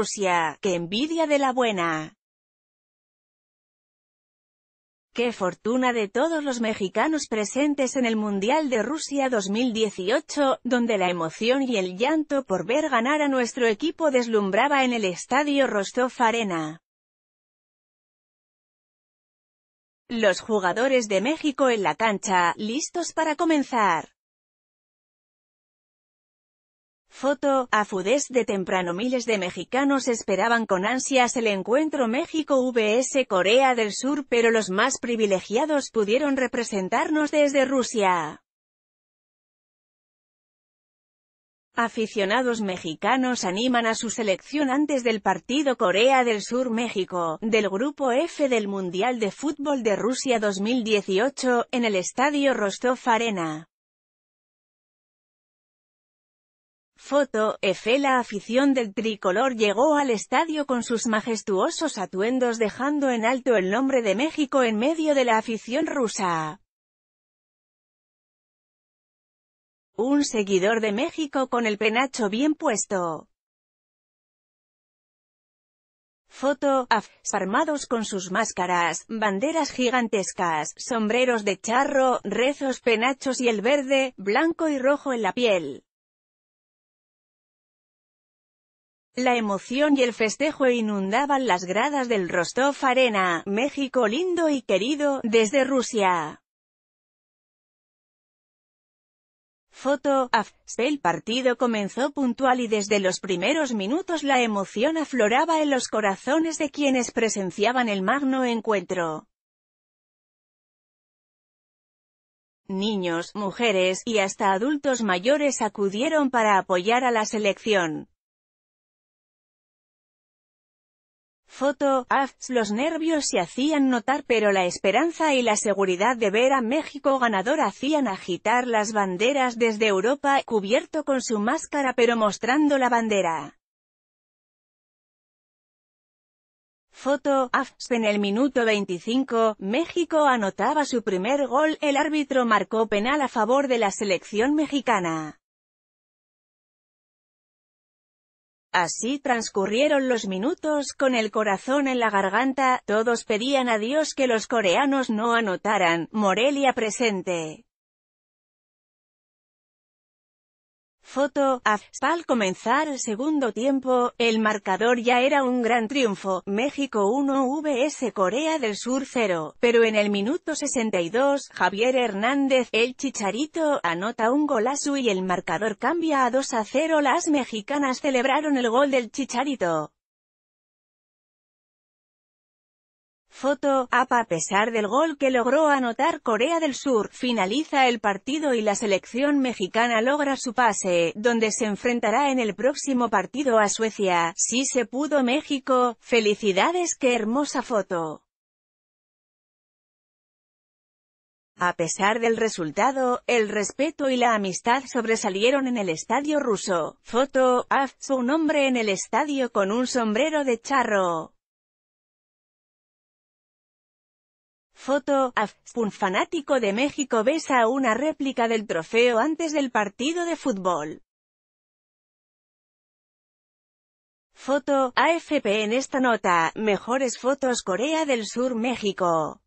Rusia, qué envidia de la buena. ¡Qué fortuna de todos los mexicanos presentes en el Mundial de Rusia 2018, donde la emoción y el llanto por ver ganar a nuestro equipo deslumbraba en el estadio Rostov Arena! Los jugadores de México en la cancha, listos para comenzar. Foto, a de temprano miles de mexicanos esperaban con ansias el encuentro México vs Corea del Sur pero los más privilegiados pudieron representarnos desde Rusia. Aficionados mexicanos animan a su selección antes del partido Corea del Sur-México, del Grupo F del Mundial de Fútbol de Rusia 2018, en el Estadio Rostov Arena. Foto, Efe La afición del tricolor llegó al estadio con sus majestuosos atuendos dejando en alto el nombre de México en medio de la afición rusa. Un seguidor de México con el penacho bien puesto. Foto, af, armados con sus máscaras, banderas gigantescas, sombreros de charro, rezos penachos y el verde, blanco y rojo en la piel. La emoción y el festejo inundaban las gradas del Rostov Arena, México lindo y querido, desde Rusia. Foto, El partido comenzó puntual y desde los primeros minutos la emoción afloraba en los corazones de quienes presenciaban el magno encuentro. Niños, mujeres, y hasta adultos mayores acudieron para apoyar a la selección. foto, AFS, los nervios se hacían notar pero la esperanza y la seguridad de ver a México ganador hacían agitar las banderas desde Europa, cubierto con su máscara pero mostrando la bandera. Foto, AFS en el minuto 25, México anotaba su primer gol, el árbitro marcó penal a favor de la selección mexicana. Así transcurrieron los minutos, con el corazón en la garganta, todos pedían a Dios que los coreanos no anotaran, Morelia presente. Foto, al comenzar el segundo tiempo, el marcador ya era un gran triunfo, México 1 vs Corea del Sur 0, pero en el minuto 62, Javier Hernández, el Chicharito, anota un golazo y el marcador cambia a 2 a 0 las mexicanas celebraron el gol del Chicharito. Foto, a pesar del gol que logró anotar Corea del Sur, finaliza el partido y la selección mexicana logra su pase, donde se enfrentará en el próximo partido a Suecia, si se pudo México, felicidades qué hermosa foto. A pesar del resultado, el respeto y la amistad sobresalieron en el estadio ruso. Foto, a su nombre en el estadio con un sombrero de charro. Foto, AF, un fanático de México besa una réplica del trofeo antes del partido de fútbol. Foto, AFP en esta nota, mejores fotos Corea del Sur México.